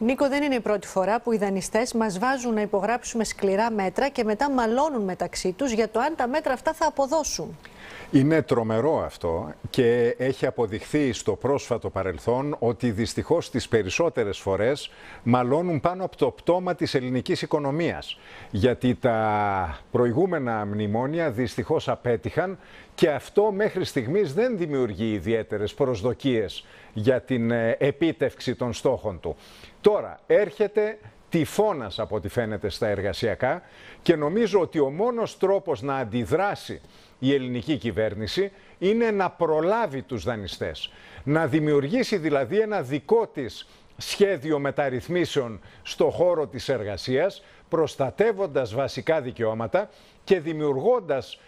Νίκο, δεν είναι η πρώτη φορά που οι δανειστές μας βάζουν να υπογράψουμε σκληρά μέτρα και μετά μαλώνουν μεταξύ τους για το αν τα μέτρα αυτά θα αποδώσουν. Είναι τρομερό αυτό και έχει αποδειχθεί στο πρόσφατο παρελθόν ότι δυστυχώς τις περισσότερες φορές μαλώνουν πάνω από το πτώμα της ελληνικής οικονομίας. Γιατί τα προηγούμενα μνημόνια δυστυχώς απέτυχαν και αυτό μέχρι στιγμής δεν δημιουργεί ιδιαίτερες προσδοκίες για την ε, επίτευξη των στόχων του. Τώρα έρχεται τυφώνας από ό,τι φαίνεται στα εργασιακά και νομίζω ότι ο μόνος τρόπος να αντιδράσει η ελληνική κυβέρνηση είναι να προλάβει τους δανειστές. Να δημιουργήσει δηλαδή ένα δικό της σχέδιο μεταρρυθμίσεων στο χώρο της εργασίας, προστατεύοντας βασικά δικαιώματα και δημιουργώντας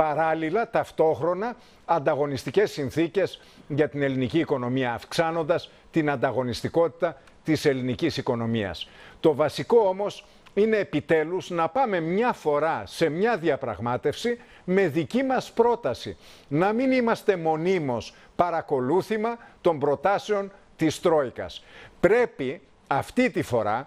Παράλληλα, ταυτόχρονα, ανταγωνιστικές συνθήκες για την ελληνική οικονομία, αυξάνοντας την ανταγωνιστικότητα της ελληνικής οικονομίας. Το βασικό όμως είναι επιτέλους να πάμε μια φορά σε μια διαπραγμάτευση με δική μας πρόταση. Να μην είμαστε μονίμως παρακολούθημα των προτάσεων της Τρόικας. Πρέπει αυτή τη φορά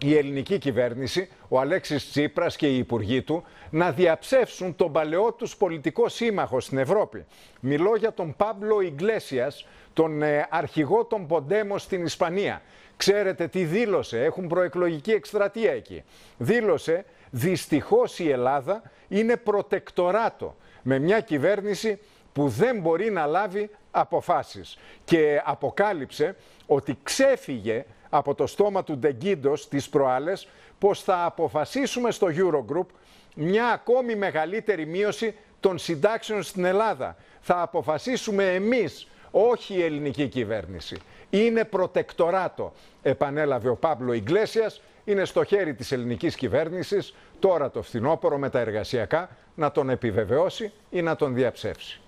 η ελληνική κυβέρνηση, ο Αλέξης Τσίπρας και οι υπουργοί του, να διαψεύσουν τον παλαιό τους πολιτικό σύμμαχο στην Ευρώπη. Μιλώ για τον Πάμπλο Ιγκλέσιας, τον ε, αρχηγό των Ποντέμο στην Ισπανία. Ξέρετε τι δήλωσε, έχουν προεκλογική εκστρατεία εκεί. Δήλωσε, δυστυχώς η Ελλάδα είναι προτεκτοράτο με μια κυβέρνηση που δεν μπορεί να λάβει αποφάσεις και αποκάλυψε ότι ξέφυγε από το στόμα του Ντεγκίντος τις προάλλες πως θα αποφασίσουμε στο Eurogroup μια ακόμη μεγαλύτερη μείωση των συντάξεων στην Ελλάδα. Θα αποφασίσουμε εμείς, όχι η ελληνική κυβέρνηση. Είναι προτεκτοράτο, επανέλαβε ο Παύλο Ιγκλέσιας, είναι στο χέρι της ελληνικής κυβέρνησης, τώρα το φθινόπωρο με τα εργασιακά, να τον επιβεβαιώσει ή να τον διαψεύσει.